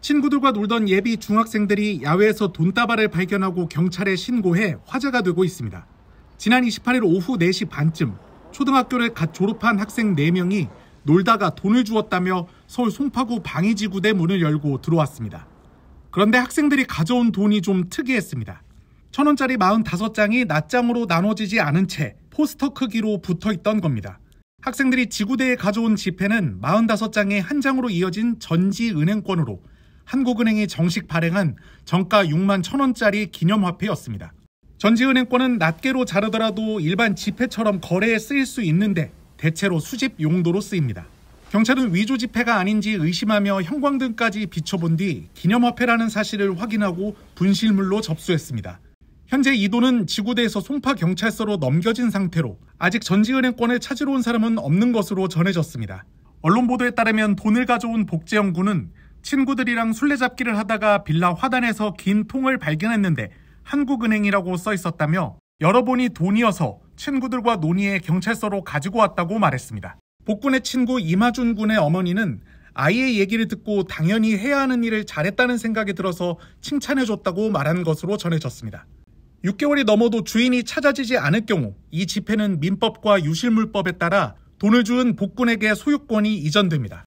친구들과 놀던 예비 중학생들이 야외에서 돈다발을 발견하고 경찰에 신고해 화제가 되고 있습니다. 지난 28일 오후 4시 반쯤 초등학교를 갓 졸업한 학생 4명이 놀다가 돈을 주었다며 서울 송파구 방위지구대 문을 열고 들어왔습니다. 그런데 학생들이 가져온 돈이 좀 특이했습니다. 천 원짜리 45장이 낮장으로 나눠지지 않은 채 포스터 크기로 붙어 있던 겁니다. 학생들이 지구대에 가져온 지폐는 45장의 한 장으로 이어진 전지은행권으로 한국은행이 정식 발행한 정가 6만 천원짜리 기념화폐였습니다. 전지은행권은 낱개로 자르더라도 일반 지폐처럼 거래에 쓰일 수 있는데 대체로 수집 용도로 쓰입니다. 경찰은 위조 지폐가 아닌지 의심하며 형광등까지 비춰본 뒤 기념화폐라는 사실을 확인하고 분실물로 접수했습니다. 현재 이 돈은 지구대에서 송파 경찰서로 넘겨진 상태로 아직 전지은행권을 찾으러 온 사람은 없는 것으로 전해졌습니다. 언론 보도에 따르면 돈을 가져온 복제 연구는 친구들이랑 술래잡기를 하다가 빌라 화단에서 긴 통을 발견했는데 한국은행이라고 써 있었다며 열어보니 돈이어서 친구들과 논의해 경찰서로 가지고 왔다고 말했습니다. 복군의 친구 이마준 군의 어머니는 아이의 얘기를 듣고 당연히 해야 하는 일을 잘했다는 생각이 들어서 칭찬해줬다고 말한 것으로 전해졌습니다. 6개월이 넘어도 주인이 찾아지지 않을 경우 이 집회는 민법과 유실물법에 따라 돈을 주은 복군에게 소유권이 이전됩니다.